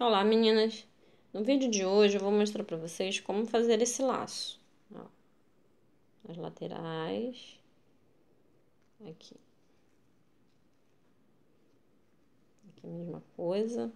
Olá meninas, no vídeo de hoje eu vou mostrar para vocês como fazer esse laço, ó, as laterais, aqui, aqui a mesma coisa,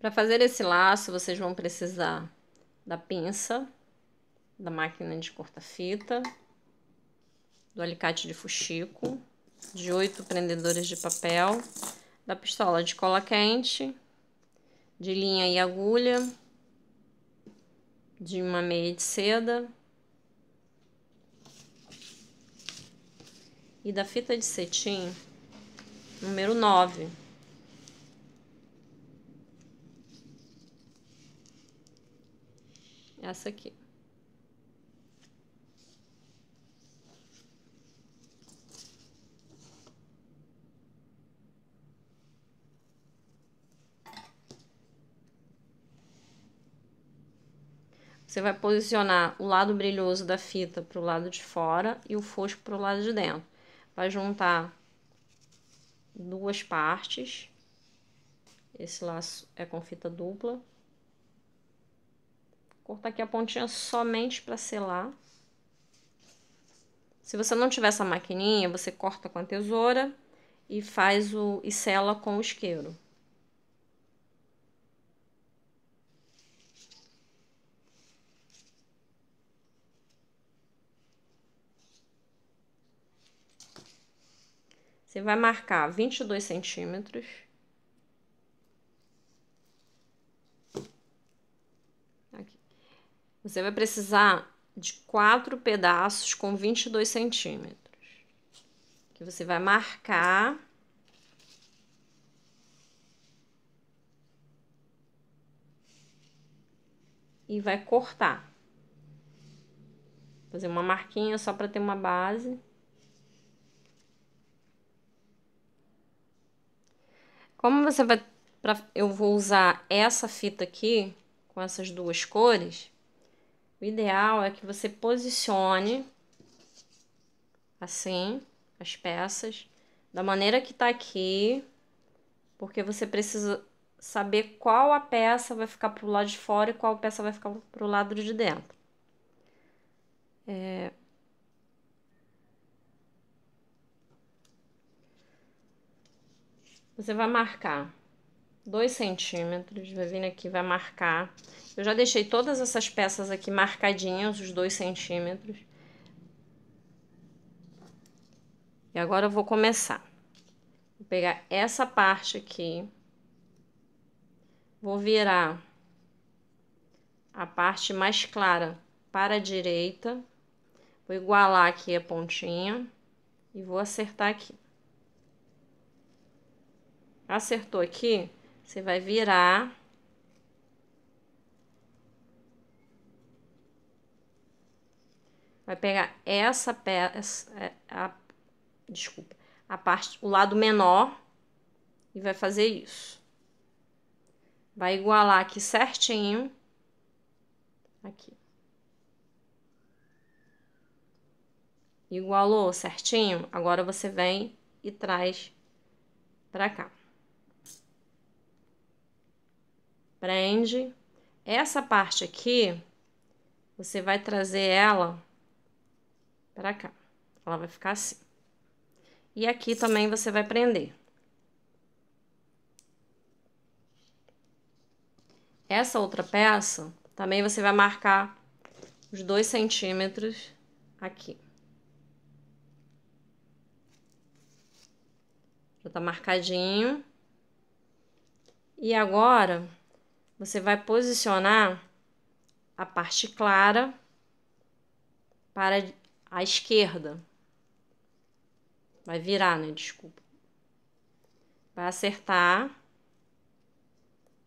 para fazer esse laço vocês vão precisar da pinça, da máquina de corta-fita, do alicate de fuxico, de oito prendedores de papel, da pistola de cola quente, de linha e agulha, de uma meia de seda e da fita de cetim número 9. Essa aqui. Você vai posicionar o lado brilhoso da fita para o lado de fora e o fosco para o lado de dentro. Vai juntar duas partes. Esse laço é com fita dupla. Cortar aqui a pontinha somente para selar. Se você não tiver essa maquininha, você corta com a tesoura e faz o e sela com o isqueiro. Você vai marcar 22 centímetros. Aqui. Você vai precisar de quatro pedaços com 22 centímetros. Que você vai marcar... E vai cortar. Fazer uma marquinha só para ter uma base. Como você vai... Pra, eu vou usar essa fita aqui, com essas duas cores, o ideal é que você posicione assim as peças da maneira que tá aqui, porque você precisa saber qual a peça vai ficar pro lado de fora e qual peça vai ficar pro lado de dentro. É, Você vai marcar dois centímetros, vai vir aqui, vai marcar. Eu já deixei todas essas peças aqui marcadinhas, os dois centímetros. E agora eu vou começar. Vou pegar essa parte aqui. Vou virar a parte mais clara para a direita. Vou igualar aqui a pontinha e vou acertar aqui. Acertou aqui, você vai virar. Vai pegar essa peça, é, a, desculpa, a parte, o lado menor e vai fazer isso. Vai igualar aqui certinho. Aqui. Igualou certinho? Agora você vem e traz pra cá. Prende. Essa parte aqui, você vai trazer ela para cá. Ela vai ficar assim. E aqui também você vai prender. Essa outra peça, também você vai marcar os dois centímetros aqui. Já tá marcadinho. E agora, você vai posicionar a parte clara para a esquerda. Vai virar, né? Desculpa. Vai acertar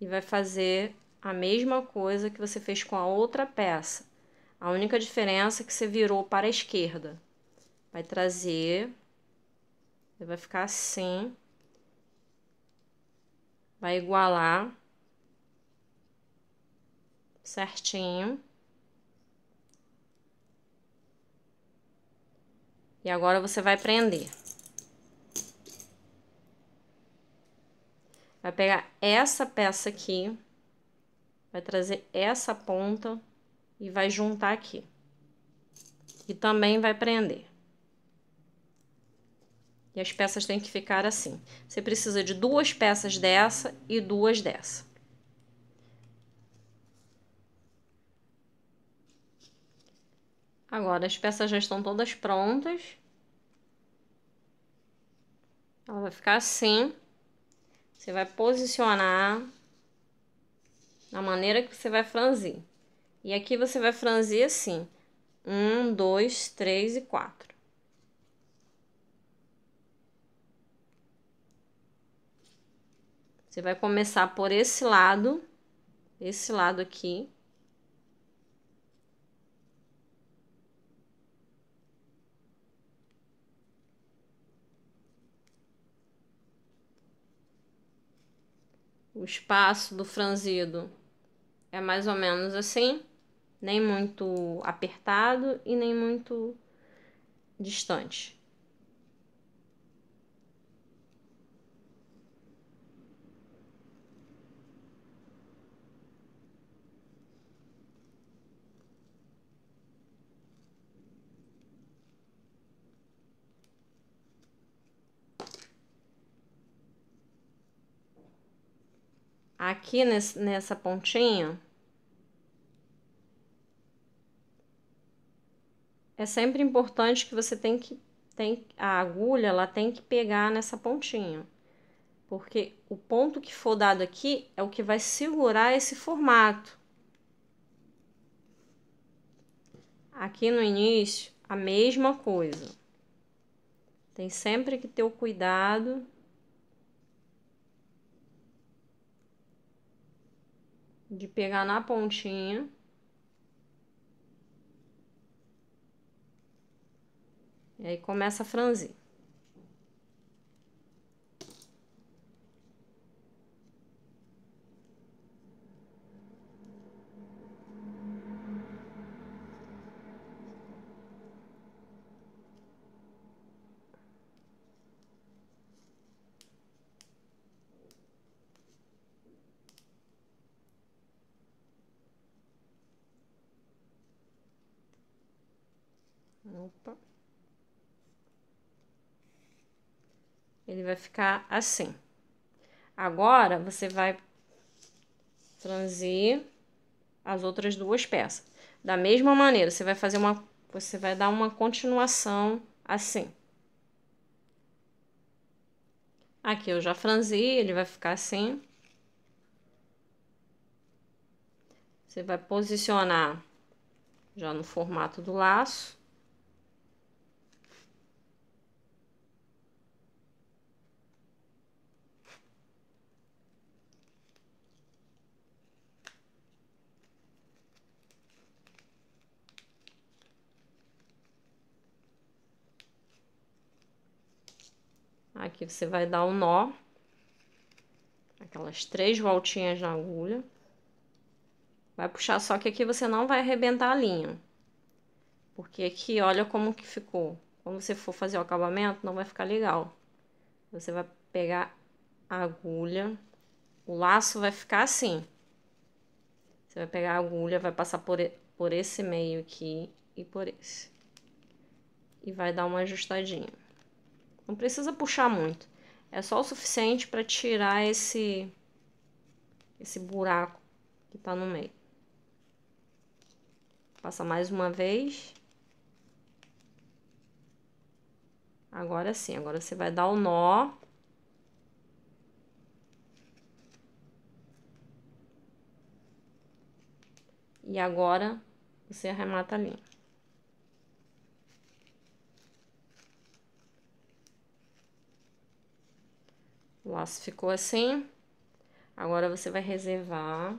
e vai fazer a mesma coisa que você fez com a outra peça. A única diferença é que você virou para a esquerda. Vai trazer, vai ficar assim, vai igualar certinho. E agora você vai prender. Vai pegar essa peça aqui, vai trazer essa ponta e vai juntar aqui. E também vai prender. E as peças têm que ficar assim. Você precisa de duas peças dessa e duas dessa. Agora, as peças já estão todas prontas. Ela vai ficar assim. Você vai posicionar da maneira que você vai franzir. E aqui você vai franzir assim. Um, dois, três e quatro. Você vai começar por esse lado, esse lado aqui. o espaço do franzido é mais ou menos assim, nem muito apertado e nem muito distante. aqui nesse, nessa pontinha. É sempre importante que você tem que, tem, a agulha, ela tem que pegar nessa pontinha. Porque o ponto que for dado aqui é o que vai segurar esse formato. Aqui no início, a mesma coisa. Tem sempre que ter o cuidado de pegar na pontinha. E aí começa a franzir. Opa. Ele vai ficar assim. Agora, você vai franzir as outras duas peças. Da mesma maneira, você vai fazer uma... Você vai dar uma continuação assim. Aqui eu já franzi, ele vai ficar assim. Você vai posicionar já no formato do laço. Aqui você vai dar um nó, aquelas três voltinhas na agulha. Vai puxar, só que aqui você não vai arrebentar a linha. Porque aqui, olha como que ficou. Quando você for fazer o acabamento, não vai ficar legal. Você vai pegar a agulha, o laço vai ficar assim. Você vai pegar a agulha, vai passar por, por esse meio aqui e por esse. E vai dar uma ajustadinha. Não precisa puxar muito. É só o suficiente para tirar esse esse buraco que tá no meio. Passa mais uma vez. Agora sim, agora você vai dar o nó. E agora você arremata a linha. O laço ficou assim. Agora você vai reservar.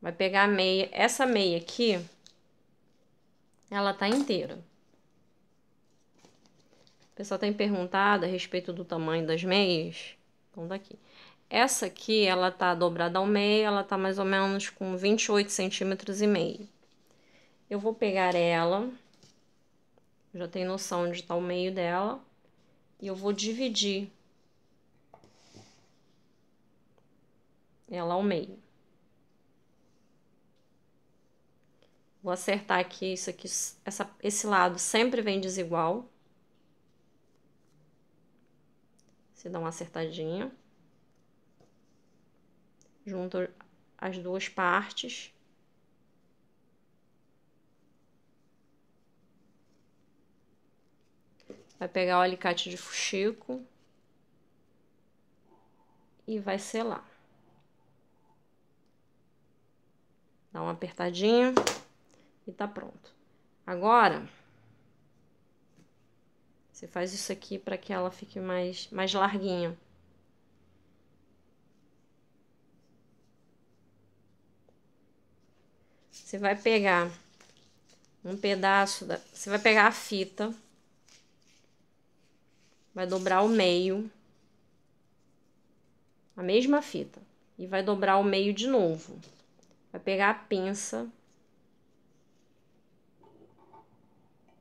Vai pegar a meia, essa meia aqui, ela tá inteira. O pessoal tem perguntado a respeito do tamanho das meias. Então, daqui. Tá essa aqui, ela tá dobrada ao meio, ela tá mais ou menos com 28 centímetros e meio. Eu vou pegar ela já tem noção onde está o meio dela. E eu vou dividir ela ao meio. Vou acertar aqui isso aqui, essa, esse lado sempre vem desigual. Você dá uma acertadinha. Junto as duas partes. Vai pegar o alicate de fuxico e vai selar. Dá uma apertadinha e tá pronto. Agora, você faz isso aqui para que ela fique mais, mais larguinha. Você vai pegar um pedaço da... Você vai pegar a fita vai dobrar o meio, a mesma fita, e vai dobrar o meio de novo. Vai pegar a pinça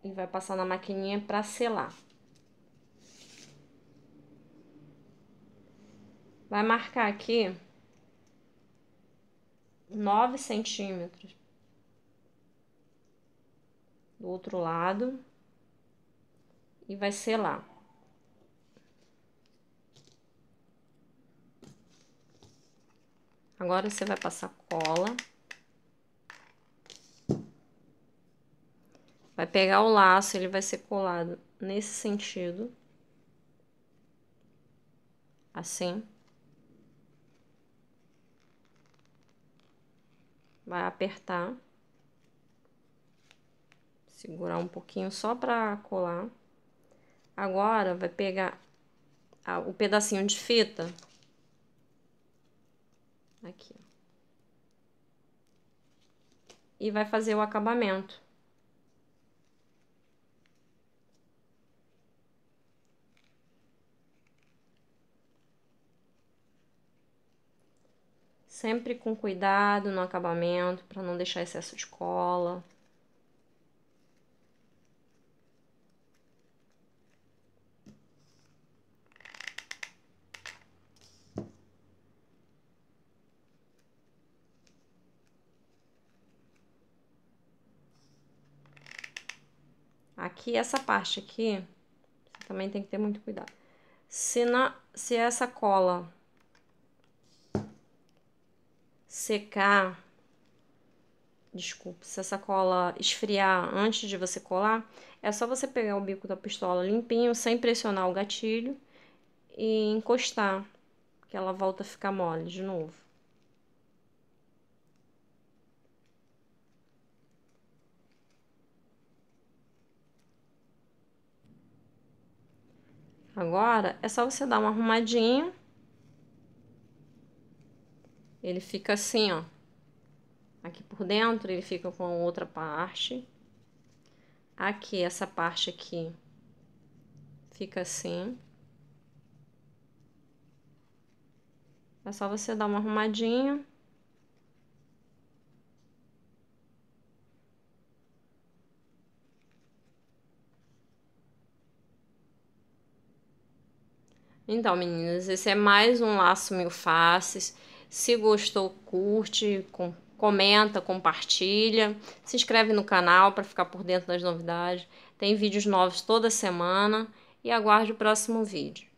e vai passar na maquininha para selar. Vai marcar aqui 9 centímetros do outro lado e vai selar. Agora você vai passar cola. Vai pegar o laço, ele vai ser colado nesse sentido. Assim. Vai apertar. Segurar um pouquinho só pra colar. Agora, vai pegar o pedacinho de fita Aqui. E vai fazer o acabamento. Sempre com cuidado no acabamento, para não deixar excesso de cola. Aqui, essa parte aqui, também tem que ter muito cuidado. Se, na, se essa cola secar, desculpa, se essa cola esfriar antes de você colar, é só você pegar o bico da pistola limpinho, sem pressionar o gatilho e encostar, que ela volta a ficar mole de novo. Agora, é só você dar uma arrumadinha. Ele fica assim, ó. Aqui por dentro, ele fica com outra parte. Aqui, essa parte aqui, fica assim. É só você dar uma arrumadinha. Então, meninas, esse é mais um Laço Mil Faces. Se gostou, curte, com, comenta, compartilha. Se inscreve no canal para ficar por dentro das novidades. Tem vídeos novos toda semana. E aguarde o próximo vídeo.